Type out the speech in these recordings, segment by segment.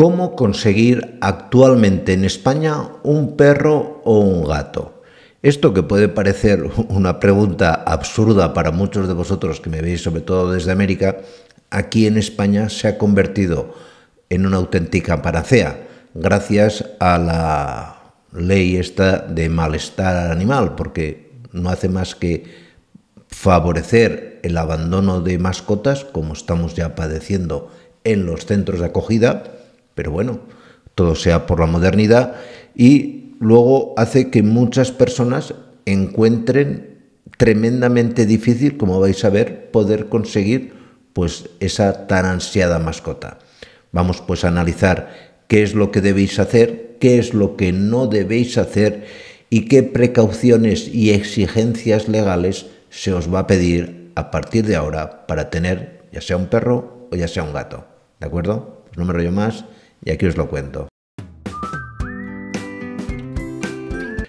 ¿Cómo conseguir actualmente en España un perro o un gato? Esto que puede parecer una pregunta absurda para muchos de vosotros que me veis sobre todo desde América, aquí en España se ha convertido en una auténtica paracea gracias a la ley esta de malestar animal, porque no hace más que favorecer el abandono de mascotas como estamos ya padeciendo en los centros de acogida pero bueno, todo sea por la modernidad y luego hace que muchas personas encuentren tremendamente difícil, como vais a ver, poder conseguir pues esa tan ansiada mascota. Vamos pues a analizar qué es lo que debéis hacer, qué es lo que no debéis hacer y qué precauciones y exigencias legales se os va a pedir a partir de ahora para tener ya sea un perro o ya sea un gato. ¿De acuerdo? no me rollo más. Y aquí os lo cuento.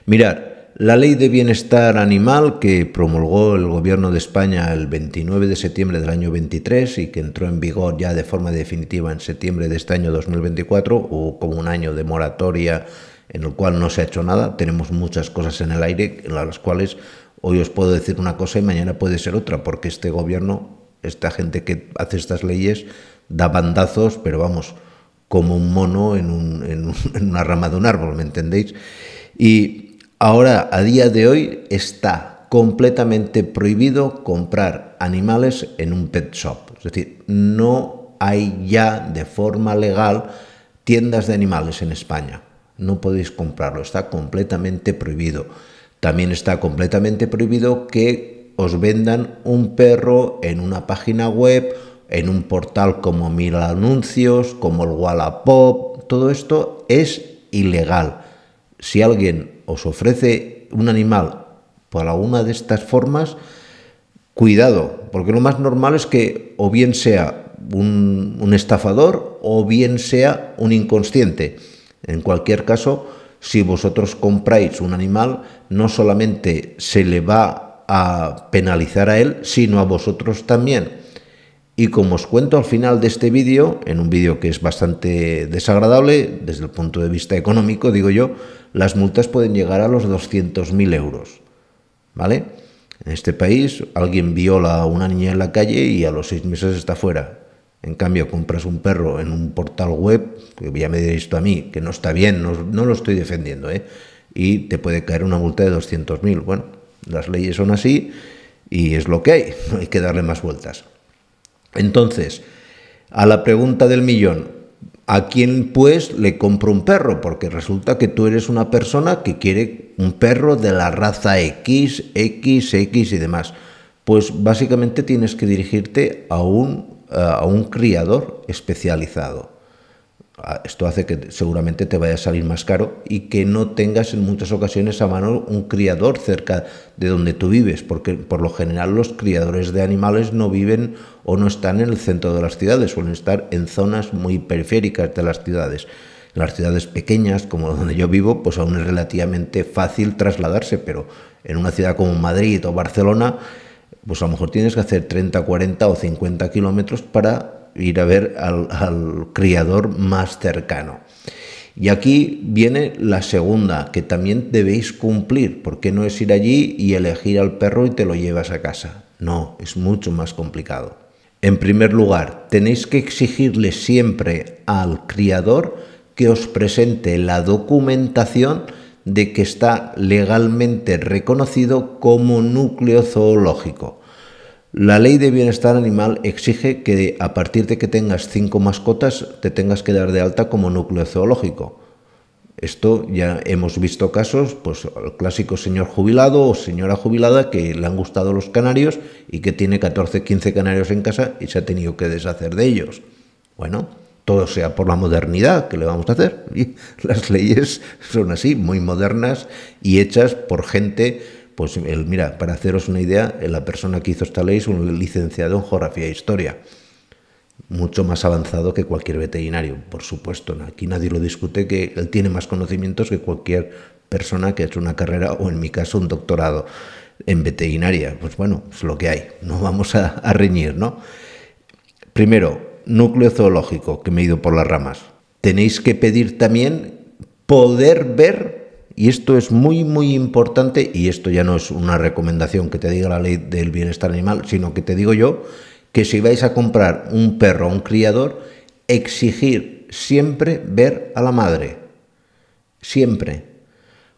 Mirad, la ley de bienestar animal que promulgó el gobierno de España el 29 de septiembre del año 23 y que entró en vigor ya de forma definitiva en septiembre de este año 2024, hubo como un año de moratoria en el cual no se ha hecho nada, tenemos muchas cosas en el aire en las cuales hoy os puedo decir una cosa y mañana puede ser otra, porque este gobierno, esta gente que hace estas leyes, da bandazos, pero vamos, como un mono en, una rama de un árbol, ¿me entendéis? Y ahora, a día de hoy, está completamente prohibido comprar animales en un pet shop. Es decir, no hay ya de forma legal tiendas de animales en España. No podéis comprarlo, está completamente prohibido. También está completamente prohibido que os vendan un perro en una página web en un portal como Mil Anuncios, como el Wallapop, todo esto es ilegal. Si alguien os ofrece un animal por alguna de estas formas, cuidado, porque lo más normal es que o bien sea un, un estafador o bien sea un inconsciente. En cualquier caso, si vosotros compráis un animal, no solamente se le va a penalizar a él, sino a vosotros también y como os cuento al final de este vídeo, en un vídeo que es bastante desagradable desde el punto de vista económico, digo yo, las multas pueden llegar a los 200.000 euros. ¿Vale? En este país alguien viola a una niña en la calle y a los seis meses está fuera. En cambio, compras un perro en un portal web, que ya me diréis tú a mí, que no está bien, no, lo estoy defendiendo, ¿eh? y te puede caer una multa de 200.000. Bueno, las leyes son así y es lo que hay, hay que darle más vueltas. Entonces, a la pregunta del millón, ¿a quién pues le compro un perro? Porque resulta que tú eres una persona que quiere un perro de la raza X, X, X y demás. Pues básicamente tienes que dirigirte a un, a un criador especializado. Ah, esto hace que seguramente te vaya a salir más caro y que no tengas en muchas ocasiones a mano un criador cerca de donde tú vives, porque por lo general los criadores de animales no viven o no están en el centro de las ciudades, suelen estar en zonas muy periféricas de las ciudades. En las ciudades pequeñas, como donde yo vivo, pues aún es relativamente fácil trasladarse, pero en una ciudad como Madrid o Barcelona, pues a lo mejor tienes que hacer 30, 40 o 50 kilómetros para ir a ver al, criador más cercano. Y aquí viene la segunda, que también debéis cumplir, porque no es ir allí y elegir al perro y te lo llevas a casa. No, es mucho más complicado. En primer lugar, tenéis que exigirle siempre al criador que os presente la documentación de que está legalmente reconocido como núcleo zoológico. La ley de bienestar animal exige que a partir de que tengas cinco mascotas te tengas que dar de alta como núcleo zoológico. Esto ya hemos visto casos, pues el clásico señor jubilado o señora jubilada que le han gustado los canarios y que tiene 14, 15 canarios en casa y se ha tenido que deshacer de ellos. Bueno, todo sea por la modernidad, que le vamos a hacer? Y las leyes son así, muy modernas y hechas por gente pues mira, para haceros una idea, la persona que hizo esta ley es un licenciado en geografía e historia, mucho más avanzado que cualquier veterinario, por supuesto. Aquí nadie lo discute que él tiene más conocimientos que cualquier persona que ha hecho una carrera o en mi caso un doctorado en veterinaria. Pues bueno, es lo que hay, no vamos a reñir, ¿no? Primero, núcleo zoológico, que me he ido por las ramas. Tenéis que pedir también poder ver y esto es muy, muy importante, y esto ya no es una recomendación que te diga la ley del bienestar animal, sino que te digo yo, que si vais a comprar un perro a un criador, exigir siempre ver a la madre. Siempre.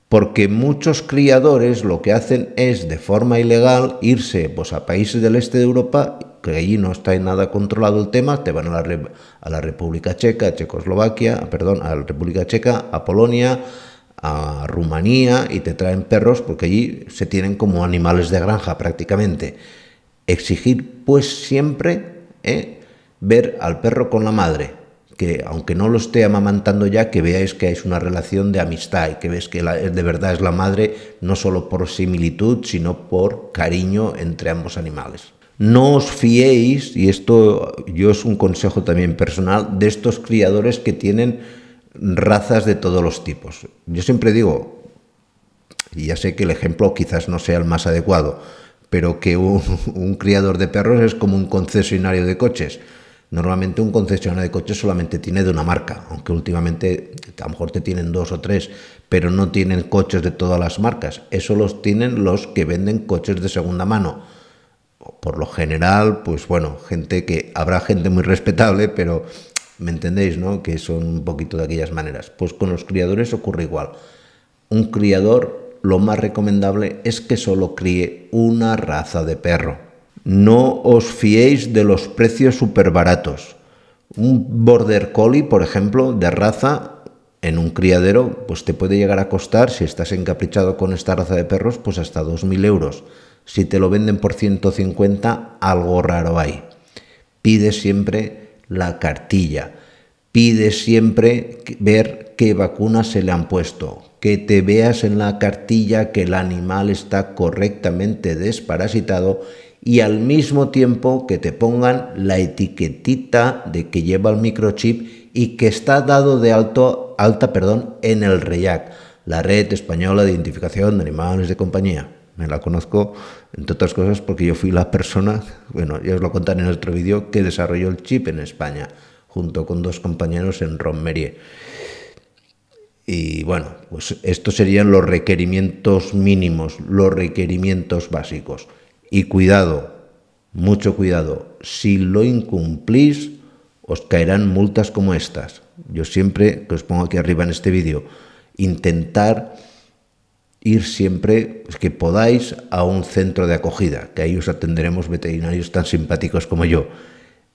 Porque muchos criadores lo que hacen es, de forma ilegal, irse pues, a países del este de Europa, que allí no está en nada controlado el tema, te van a la, a la República Checa, Checoslovaquia, perdón, a la República Checa, a Polonia, a Rumanía y te traen perros porque allí se tienen como animales de granja prácticamente. Exigir pues siempre ¿eh? ver al perro con la madre, que aunque no lo esté amamantando ya, que veáis que es una relación de amistad y que ves que de verdad es la madre no solo por similitud, sino por cariño entre ambos animales. No os fiéis, y esto yo es un consejo también personal, de estos criadores que tienen razas de todos los tipos. Yo siempre digo, y ya sé que el ejemplo quizás no sea el más adecuado, pero que un, criador de perros es como un concesionario de coches. Normalmente un concesionario de coches solamente tiene de una marca, aunque últimamente a lo mejor te tienen dos o tres, pero no tienen coches de todas las marcas. Eso los tienen los que venden coches de segunda mano. Por lo general, pues bueno, gente que habrá gente muy respetable, pero ¿Me entendéis, no? Que son un poquito de aquellas maneras. Pues con los criadores ocurre igual. Un criador, lo más recomendable es que solo críe una raza de perro. No os fiéis de los precios súper baratos. Un border collie, por ejemplo, de raza en un criadero, pues te puede llegar a costar, si estás encaprichado con esta raza de perros, pues hasta 2.000 euros. Si te lo venden por 150, algo raro hay. Pide siempre la cartilla. Pide siempre ver qué vacunas se le han puesto, que te veas en la cartilla que el animal está correctamente desparasitado y al mismo tiempo que te pongan la etiquetita de que lleva el microchip y que está dado de alto, alta perdón, en el Reac, la Red Española de Identificación de Animales de Compañía. Me la conozco, entre otras cosas, porque yo fui la persona, bueno, ya os lo contaré en otro vídeo, que desarrolló el chip en España, junto con dos compañeros en Rommerie. Y bueno, pues estos serían los requerimientos mínimos, los requerimientos básicos. Y cuidado, mucho cuidado, si lo incumplís, os caerán multas como estas. Yo siempre, que os pongo aquí arriba en este vídeo, intentar ir siempre pues, que podáis a un centro de acogida, que ahí os atenderemos veterinarios tan simpáticos como yo.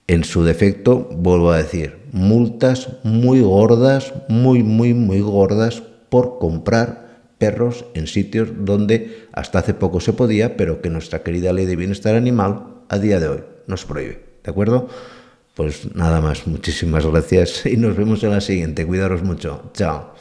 En su defecto, vuelvo a decir, multas muy gordas, muy, muy, muy gordas por comprar perros en sitios donde hasta hace poco se podía, pero que nuestra querida ley de bienestar animal a día de hoy nos prohíbe. ¿De acuerdo? Pues nada más, muchísimas gracias y nos vemos en la siguiente. Cuidaros mucho. Chao.